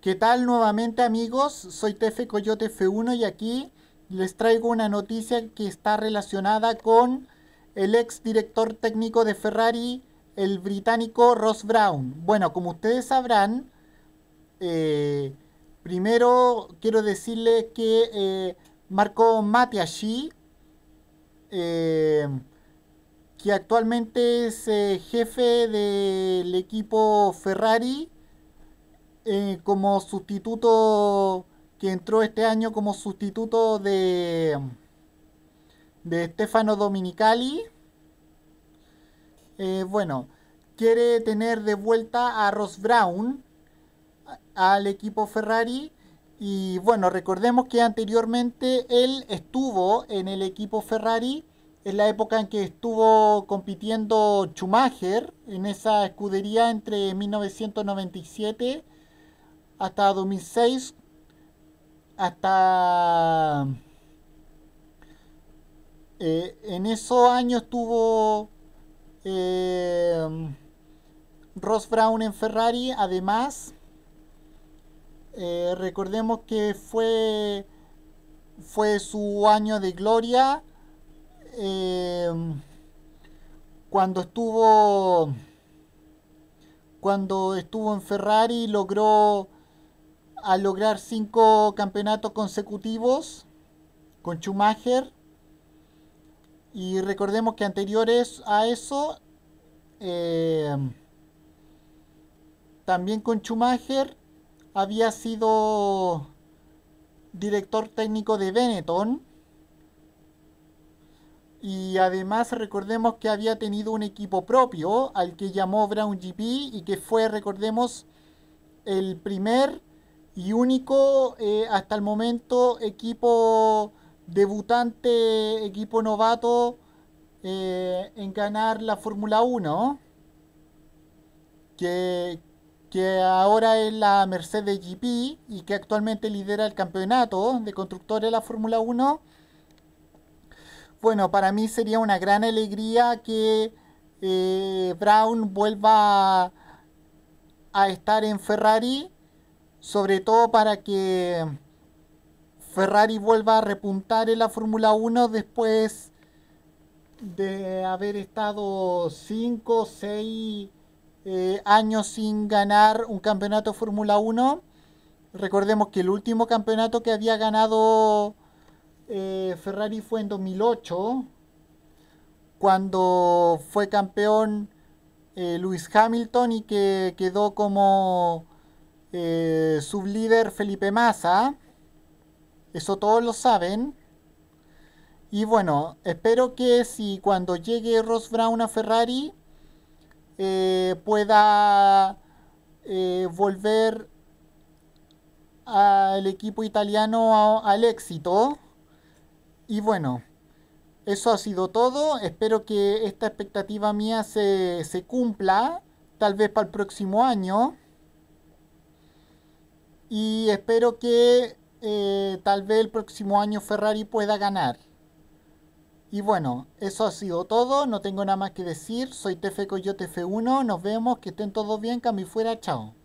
¿Qué tal nuevamente amigos? Soy Tefe Coyote F1 y aquí les traigo una noticia que está relacionada con el ex director técnico de Ferrari, el británico Ross Brown. Bueno, como ustedes sabrán, eh, primero quiero decirles que eh, Marco Matiashi, eh, que actualmente es jefe del equipo Ferrari, eh, como sustituto que entró este año como sustituto de de Stefano Dominicali. Eh, bueno, quiere tener de vuelta a Ross Brown al equipo Ferrari. Y bueno, recordemos que anteriormente él estuvo en el equipo Ferrari en la época en que estuvo compitiendo Schumacher en esa escudería entre 1997 hasta 2006, hasta... Eh, en esos años tuvo eh, Ross Brown en Ferrari, además, eh, recordemos que fue, fue su año de gloria cuando estuvo cuando estuvo en Ferrari logró a lograr cinco campeonatos consecutivos con Schumacher. Y recordemos que anteriores a eso, eh, también con Schumacher, había sido director técnico de Benetton. Y además recordemos que había tenido un equipo propio al que llamó Brown GP y que fue, recordemos, el primer y único eh, hasta el momento equipo debutante, equipo novato eh, en ganar la Fórmula 1, que, ahora es la Mercedes GP y que actualmente lidera el campeonato de constructores de la Fórmula 1. Bueno, para mí sería una gran alegría que eh, Brown vuelva a estar en Ferrari sobre todo para que Ferrari vuelva a repuntar en la Fórmula 1 después de haber estado 5, 6 eh, años sin ganar un campeonato Fórmula 1. Recordemos que el último campeonato que había ganado eh, Ferrari fue en 2008, cuando fue campeón Luis eh, Lewis Hamilton y que quedó como eh, sublíder Felipe Massa. Eso todos lo saben. Y bueno, espero que si cuando llegue Ross Brown a Ferrari eh, pueda eh, volver al equipo italiano al éxito. Y bueno, eso ha sido todo. Espero que esta expectativa mía se, se cumpla, tal vez para el próximo año y espero que eh, tal vez el próximo año Ferrari pueda ganar. Y bueno, eso ha sido todo, no tengo nada más que decir, soy Tefeco yo tefe 1 nos vemos, que estén todos bien, que fuera, chao.